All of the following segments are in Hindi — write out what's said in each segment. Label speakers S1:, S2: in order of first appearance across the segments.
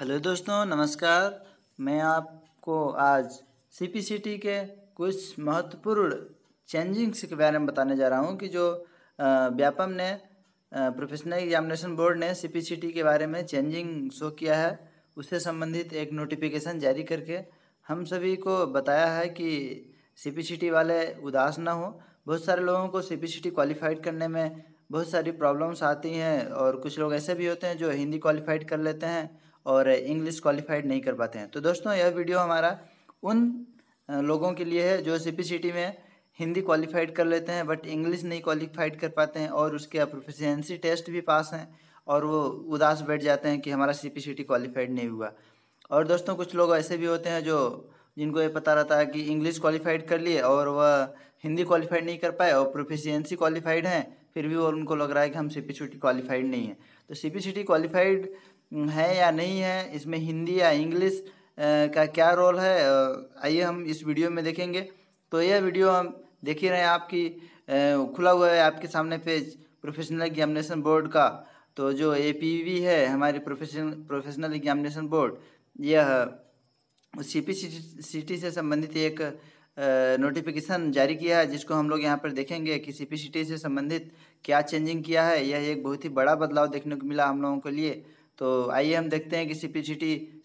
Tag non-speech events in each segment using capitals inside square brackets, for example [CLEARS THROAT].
S1: हेलो दोस्तों नमस्कार मैं आपको आज सी पी सी टी के कुछ महत्वपूर्ण चेंजिंग्स के बारे में बताने जा रहा हूँ कि जो व्यापम ने प्रोफेशनल एग्जामिनेशन बोर्ड ने सी पी सी टी के बारे में चेंजिंग शो किया है उससे संबंधित एक नोटिफिकेशन जारी करके हम सभी को बताया है कि सी पी सी टी वाले उदास ना हो बहुत सारे लोगों को C P C T qualified करने में बहुत सारी प्रॉब्लम्स आती हैं और कुछ लोग ऐसे भी होते हैं जो हिंदी क्वालिफाइड कर लेते हैं और इंग्लिश क्वालिफाइड नहीं कर पाते हैं तो दोस्तों यह वीडियो हमारा उन लोगों के लिए है जो सी में हिंदी क्वालिफाइड कर लेते हैं बट इंग्लिश नहीं क्वालिफाइड कर पाते हैं और उसके प्रोफिशेंसी टेस्ट भी पास हैं और वो उदास बैठ जाते हैं कि हमारा सी क्वालिफाइड नहीं हुआ और दोस्तों कुछ लोग ऐसे भी होते हैं जो जिनको ये पता रहता है कि इंग्लिश क्वालिफाइड कर लिए और वह हिंदी क्वालिफाइड नहीं कर पाए और प्रोफिशियंसी क्वालिफाइड हैं फिर भी वो उनको लग रहा है कि हम सी क्वालिफाइड नहीं है तो सी क्वालिफाइड है या नहीं है इसमें हिंदी या इंग्लिश का क्या रोल है आइए हम इस वीडियो में देखेंगे तो यह वीडियो हम देख ही रहे हैं आपकी खुला हुआ है आपके सामने पेज प्रोफेशनल एग्जामिनेशन बोर्ड का तो जो ए है हमारी प्रोफेशनल प्रोफेशनल एग्जामिनेशन बोर्ड यह सी पी से संबंधित एक नोटिफिकेशन जारी किया है जिसको हम लोग यहाँ पर देखेंगे कि सी पी से संबंधित क्या चेंजिंग किया है यह एक बहुत ही बड़ा बदलाव देखने को मिला हम लोगों के लिए तो आइए हम देखते हैं कि सी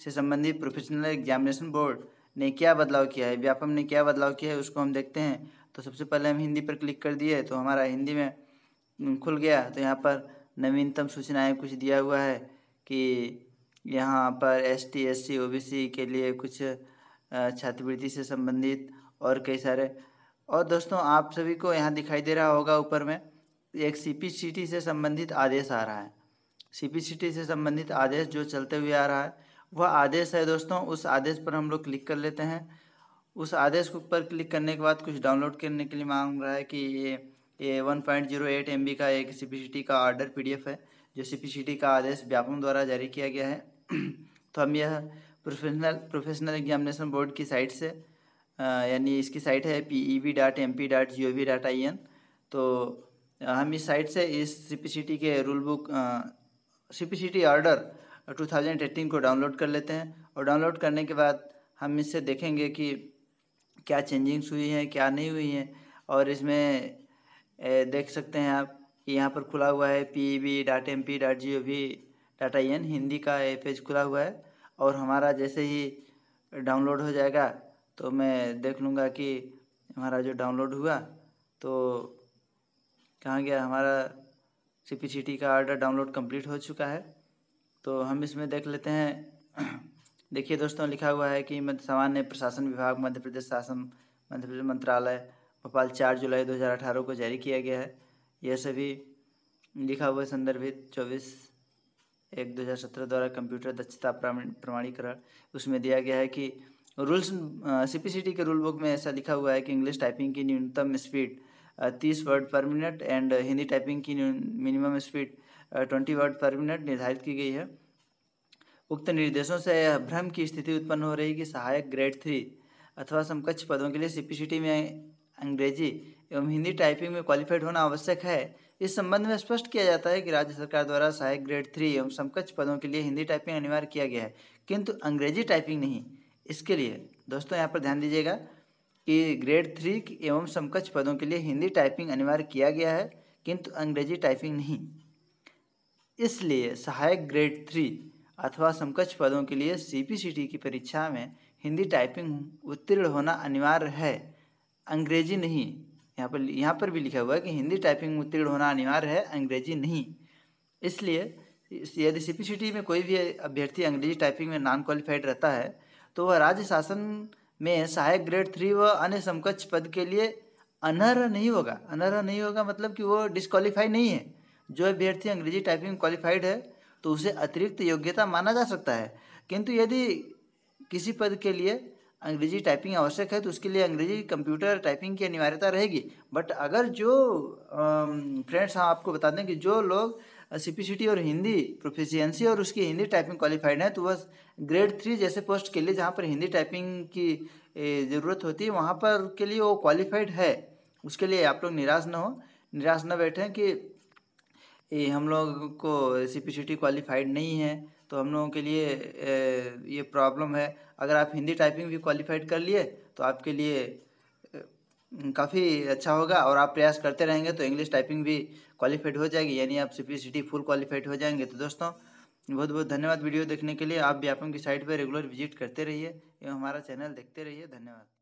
S1: से संबंधित प्रोफेशनल एग्जामिनेशन बोर्ड ने क्या बदलाव किया है व्यापम ने क्या बदलाव किया है उसको हम देखते हैं तो सबसे पहले हम हिंदी पर क्लिक कर दिए तो हमारा हिंदी में खुल गया तो यहाँ पर नवीनतम सूचनाएँ कुछ दिया हुआ है कि यहाँ पर S T S C O B C के लिए कुछ छात्रवृत्ति से संबंधित और कई सारे और दोस्तों आप सभी को यहाँ दिखाई दे रहा होगा ऊपर में एक सी पी सी टी से संबंधित आदेश आ रहा है सी से संबंधित आदेश जो चलते हुए आ रहा है वह आदेश है दोस्तों उस आदेश पर हम लोग क्लिक कर लेते हैं उस आदेश के ऊपर क्लिक करने के बाद कुछ डाउनलोड करने के लिए मांग रहा है कि ये ये one point zero eight M B का एक सी का ऑर्डर पी है जो सी का आदेश व्यापम द्वारा जारी किया गया है तो हम यह प्रोफेशनल प्रोफेशनल एग्जामिनेशन बोर्ड की साइट से यानी इसकी साइट है P E V dot M P dot G O V dot I N तो हम इस साइट से इस सी के rule book C P C T order two thousand eighteen को डाउनलोड कर लेते हैं और डाउनलोड करने के बाद हम इससे देखेंगे कि क्या चेंजिंग्स हुई हैं क्या नहीं हुई हैं और इसमें देख सकते हैं आप कि यहाँ पर खुला हुआ है P B dot M P dot G O V dot N Hindi का ये पेज खुला हुआ है और हमारा जैसे ही डाउनलोड हो जाएगा तो मैं देख लूँगा कि हमारा जो डाउनलोड हुआ तो कहाँ गया हमारा सी का आर्डर डाउनलोड कंप्लीट हो चुका है तो हम इसमें देख लेते हैं [CLEARS THROAT] देखिए दोस्तों लिखा हुआ है कि सामान्य प्रशासन विभाग मध्य प्रदेश शासन मध्य प्रदेश मंत्रालय भोपाल चार जुलाई दो हजार अठारह को जारी किया गया है यह सभी लिखा हुआ संदर्भित चौबीस एक दो हज़ार सत्रह द्वारा कंप्यूटर दक्षता प्रमाणीकरण उसमें दिया गया है कि रूल्स टी के रूल बुक में ऐसा लिखा हुआ है कि इंग्लिश टाइपिंग की न्यूनतम स्पीड Uh, तीस word per minute and Hindi typing की minimum speed twenty word per minute निर्धारित की गई है उक्त निर्देशों से भ्रम की स्थिति उत्पन्न हो रही कि सहायक ग्रेड थ्री अथवा समकक्ष पदों के लिए सी में अंग्रेजी एवं हिंदी टाइपिंग में क्वालिफाइड होना आवश्यक है इस संबंध में स्पष्ट किया जाता है कि राज्य सरकार द्वारा सहायक ग्रेड थ्री एवं समकक्ष पदों के लिए हिंदी टाइपिंग अनिवार्य किया गया है किंतु अंग्रेजी टाइपिंग नहीं इसके लिए दोस्तों यहाँ पर ध्यान दीजिएगा कि ग्रेड थ्री एवं समकक्ष पदों के लिए हिंदी टाइपिंग अनिवार्य किया गया है किंतु अंग्रेजी टाइपिंग नहीं इसलिए सहायक ग्रेड थ्री अथवा समकक्ष पदों के लिए सीपीसीटी की परीक्षा में हिंदी टाइपिंग उत्तीर्ण होना अनिवार्य है अंग्रेजी नहीं यहाँ पर यहाँ पर भी लिखा हुआ है कि हिंदी टाइपिंग उत्तीर्ण होना अनिवार्य है अंग्रेजी नहीं इसलिए यदि सी में कोई भी अभ्यर्थी अंग्रेजी टाइपिंग में नॉन क्वालिफाइड रहता है तो वह राज्य शासन में सहायक ग्रेड थ्री व अन्य समकक्ष पद के लिए अनर्ह नहीं होगा अनर्ह नहीं होगा मतलब कि वो डिस्कालीफाई नहीं है जो अभ्यर्थी अंग्रेजी टाइपिंग क्वालिफाइड है तो उसे अतिरिक्त योग्यता माना जा सकता है किंतु यदि किसी पद के लिए अंग्रेजी टाइपिंग आवश्यक है तो उसके लिए अंग्रेजी कंप्यूटर टाइपिंग की अनिवार्यता रहेगी बट अगर जो फ्रेंड्स हम हाँ आपको बता दें कि जो लोग सीपीसीटी और हिंदी प्रोफिशियंसी और उसकी हिंदी टाइपिंग क्वालिफाइड है तो वह ग्रेड थ्री जैसे पोस्ट के लिए जहाँ पर हिंदी टाइपिंग की ज़रूरत होती है वहाँ पर के लिए वो क्वालिफाइड है उसके लिए आप लोग निराश ना हो निराश ना बैठें कि ए, हम लोग को C P C T qualified नहीं है तो हम लोगों के लिए ए, ये प्रॉब्लम है अगर आप हिंदी टाइपिंग भी क्वालिफाइड कर लिए तो आपके लिए काफ़ी अच्छा होगा और आप प्रयास करते रहेंगे तो इंग्लिश टाइपिंग भी क्वालिफाइड हो जाएगी यानी आप सी फुल क्वालिफाइड हो जाएंगे तो दोस्तों बहुत बहुत धन्यवाद वीडियो देखने के लिए आप व्यापम की साइट पर रेगुलर विजिट करते रहिए एवं हमारा चैनल देखते रहिए धन्यवाद